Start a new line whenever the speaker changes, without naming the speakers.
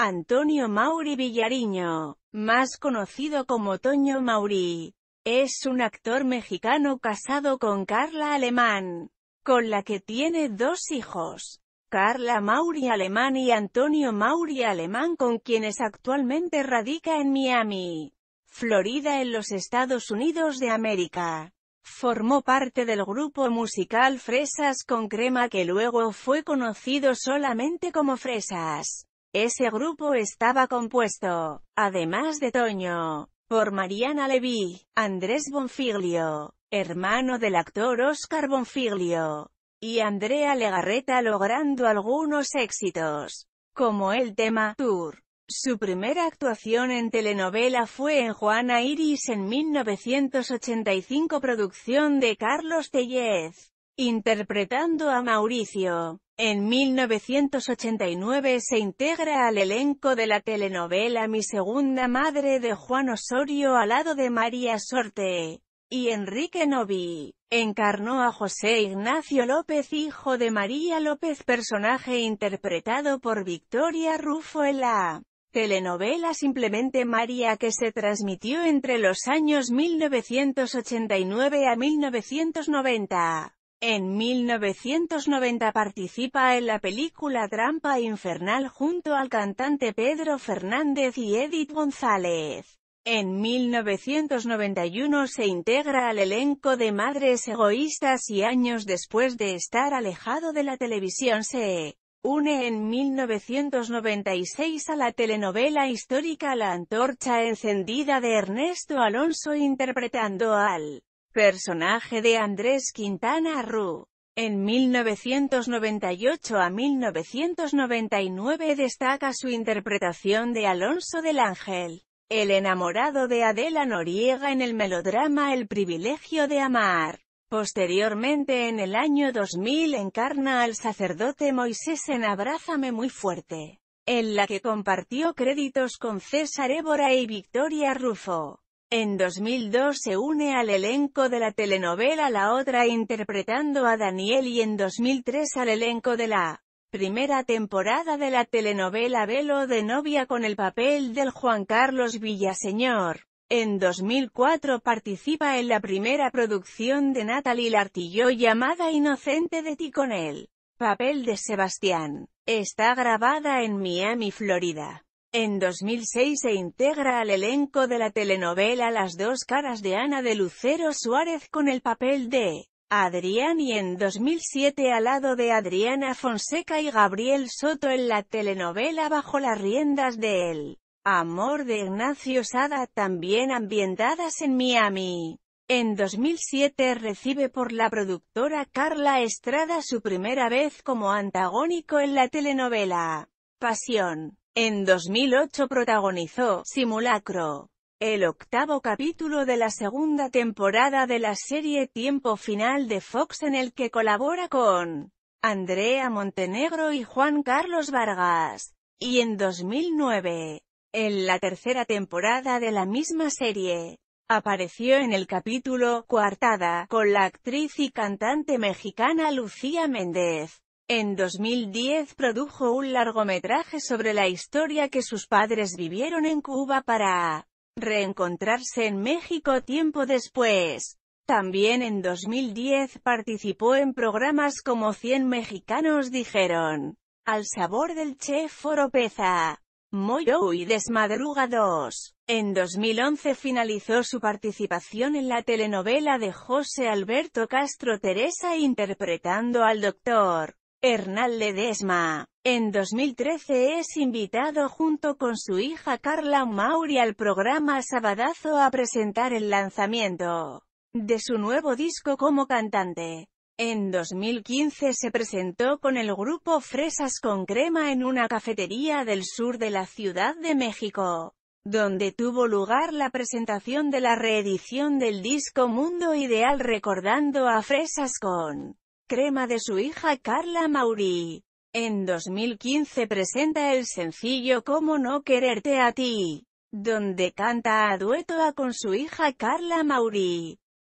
Antonio Mauri Villariño, más conocido como Toño Mauri, es un actor mexicano casado con Carla Alemán, con la que tiene dos hijos, Carla Mauri Alemán y Antonio Mauri Alemán con quienes actualmente radica en Miami, Florida en los Estados Unidos de América. Formó parte del grupo musical Fresas con Crema que luego fue conocido solamente como Fresas. Ese grupo estaba compuesto, además de Toño, por Mariana Levy, Andrés Bonfiglio, hermano del actor Oscar Bonfiglio, y Andrea Legarreta logrando algunos éxitos, como el tema Tour. Su primera actuación en telenovela fue en Juana Iris en 1985 producción de Carlos Tellez interpretando a Mauricio. En 1989 se integra al elenco de la telenovela Mi segunda madre de Juan Osorio al lado de María Sorte y Enrique Novi. Encarnó a José Ignacio López hijo de María López personaje interpretado por Victoria Rufo en la telenovela Simplemente María que se transmitió entre los años 1989 a 1990. En 1990 participa en la película Trampa Infernal junto al cantante Pedro Fernández y Edith González. En 1991 se integra al elenco de Madres Egoístas y años después de estar alejado de la televisión se une en 1996 a la telenovela histórica La Antorcha Encendida de Ernesto Alonso interpretando al Personaje de Andrés Quintana Roo. En 1998 a 1999 destaca su interpretación de Alonso del Ángel, el enamorado de Adela Noriega en el melodrama El privilegio de amar. Posteriormente en el año 2000 encarna al sacerdote Moisés en Abrázame muy fuerte, en la que compartió créditos con César Évora y Victoria Rufo. En 2002 se une al elenco de la telenovela La Otra interpretando a Daniel y en 2003 al elenco de la primera temporada de la telenovela Velo de novia con el papel del Juan Carlos Villaseñor. En 2004 participa en la primera producción de Natalie Lartillo llamada Inocente de ti con él, papel de Sebastián. Está grabada en Miami, Florida. En 2006 se integra al elenco de la telenovela Las dos caras de Ana de Lucero Suárez con el papel de Adrián y en 2007 al lado de Adriana Fonseca y Gabriel Soto en la telenovela Bajo las riendas de él. Amor de Ignacio Sada también ambientadas en Miami. En 2007 recibe por la productora Carla Estrada su primera vez como antagónico en la telenovela Pasión. En 2008 protagonizó Simulacro, el octavo capítulo de la segunda temporada de la serie Tiempo Final de Fox en el que colabora con Andrea Montenegro y Juan Carlos Vargas. Y en 2009, en la tercera temporada de la misma serie, apareció en el capítulo Cuartada con la actriz y cantante mexicana Lucía Méndez. En 2010 produjo un largometraje sobre la historia que sus padres vivieron en Cuba para reencontrarse en México tiempo después. También en 2010 participó en programas como 100 mexicanos dijeron, Al sabor del chef Peza, Moyo y Desmadruga 2. En 2011 finalizó su participación en la telenovela de José Alberto Castro Teresa interpretando al doctor. Hernán Ledesma, en 2013 es invitado junto con su hija Carla Mauri al programa Sabadazo a presentar el lanzamiento de su nuevo disco como cantante. En 2015 se presentó con el grupo Fresas con Crema en una cafetería del sur de la Ciudad de México, donde tuvo lugar la presentación de la reedición del disco Mundo Ideal recordando a Fresas con crema de su hija Carla Mauri. En 2015 presenta el sencillo Como no quererte a ti, donde canta a dueto a con su hija Carla Mauri.